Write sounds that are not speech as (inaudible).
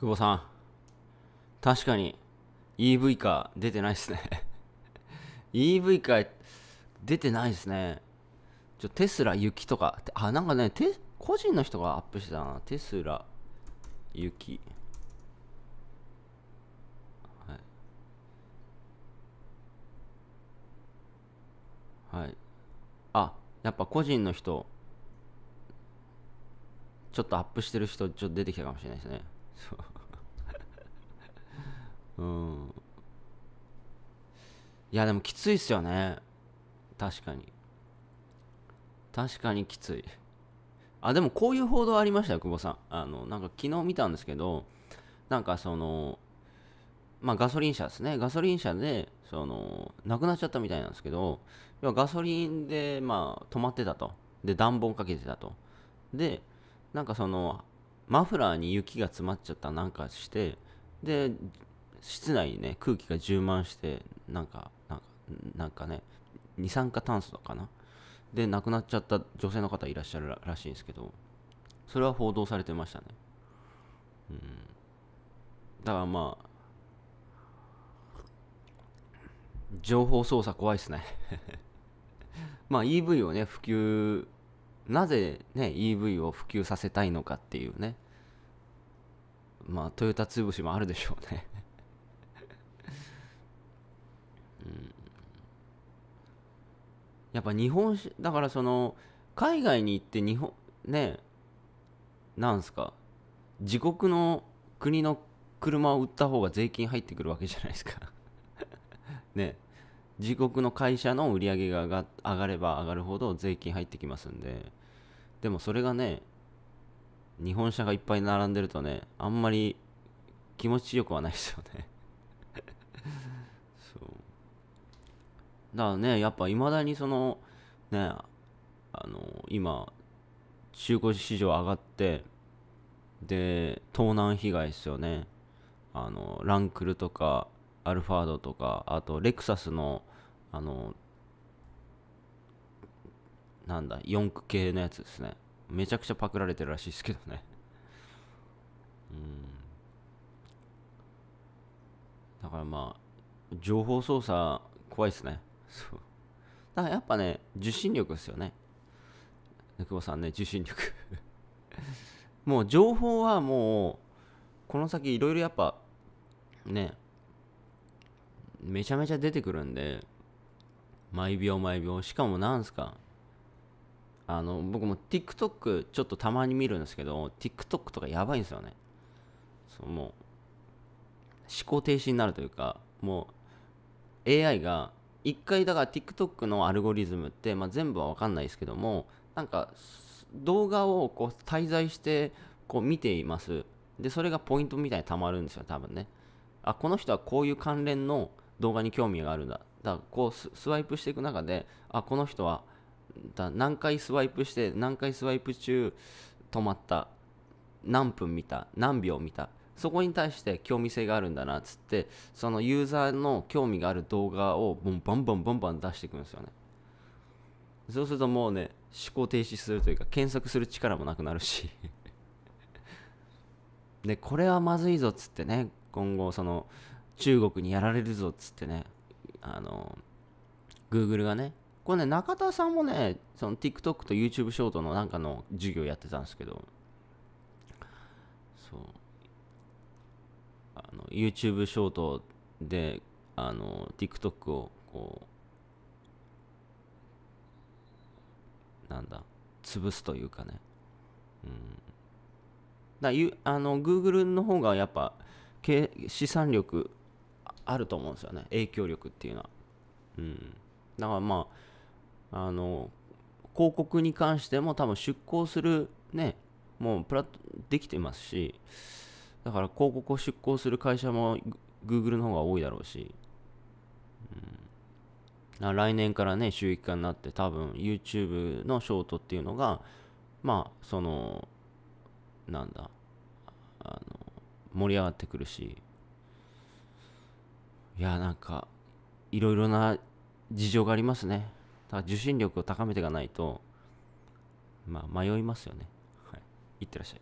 久保さん。確かに EV カー出てないですね EV カー出てないですね。ちょ、テスラ雪とか。あ、なんかね、て個人の人がアップしてたな。テスラ雪。はい。はい。あ、やっぱ個人の人、ちょっとアップしてる人、ちょっと出てきたかもしれないですね。ううんいやでもきついっすよね確かに確かにきついあでもこういう報道ありましたよ久保さんあのなんか昨日見たんですけどなんかそのまあ、ガソリン車ですねガソリン車でその亡くなっちゃったみたいなんですけど要はガソリンでまあ止まってたとで暖房かけてたとでなんかそのマフラーに雪が詰まっちゃったなんかしてで室内にね空気が充満してなんかなんかね二酸化炭素かなで亡くなっちゃった女性の方いらっしゃるらしいんですけどそれは報道されてましたねうんだからまあ情報操作怖いっすね (laughs) まあ EV をね普及なぜ、ね、EV を普及させたいのかっていうねまあトヨタ潰しもあるでしょうね (laughs) うん、やっぱ日本だからその海外に行って日本ねなんすか自国の国の車を売った方が税金入ってくるわけじゃないですか (laughs) ね自国の会社の売り上げが上がれば上がるほど税金入ってきますんで、でもそれがね、日本車がいっぱい並んでるとね、あんまり気持ちよくはないですよね (laughs) そう。だからね、やっぱいまだにその、ね、あの、今、中古市場上がって、で、盗難被害ですよね。あの、ランクルとか、アルファードとかあとレクサスのあのなんだ4駆系のやつですねめちゃくちゃパクられてるらしいですけどね (laughs) うんだからまあ情報操作怖いですねそうだからやっぱね受信力ですよね久保さんね受信力 (laughs) もう情報はもうこの先いろいろやっぱねめちゃめちゃ出てくるんで、毎秒毎秒。しかもなんすか、あの、僕も TikTok ちょっとたまに見るんですけど、TikTok とかやばいんですよね。そう、もう、思考停止になるというか、もう、AI が、一回だから TikTok のアルゴリズムって、まあ、全部はわかんないですけども、なんか、動画をこう滞在してこう見ています。で、それがポイントみたいにたまるんですよ、多分ね。あ、この人はこういう関連の動画に興味があるんだだからこうスワイプしていく中であこの人はだ何回スワイプして何回スワイプ中止まった何分見た何秒見たそこに対して興味性があるんだなっつってそのユーザーの興味がある動画をバンバンバンバン出していくんですよねそうするともうね思考停止するというか検索する力もなくなるし (laughs) でこれはまずいぞっつってね今後その中国にやられるぞっつってね、あの、グーグルがね、これね、中田さんもね、その TikTok と YouTube ショートのなんかの授業やってたんですけど、そう、あの YouTube ショートで、あの、TikTok をこう、なんだ、潰すというかね、うん。だゆあの Google の方がやっぱ、資産力あると思うんですよね影響力っていうのは。うん、だからまああの広告に関しても多分出向するねもうプラットできてますしだから広告を出向する会社も Google の方が多いだろうし、うん、来年からね収益化になって多分 YouTube のショートっていうのがまあそのなんだあの盛り上がってくるしいやなんかいろいろな事情がありますねだから受信力を高めていかないとまあ迷いますよねはいいってらっしゃい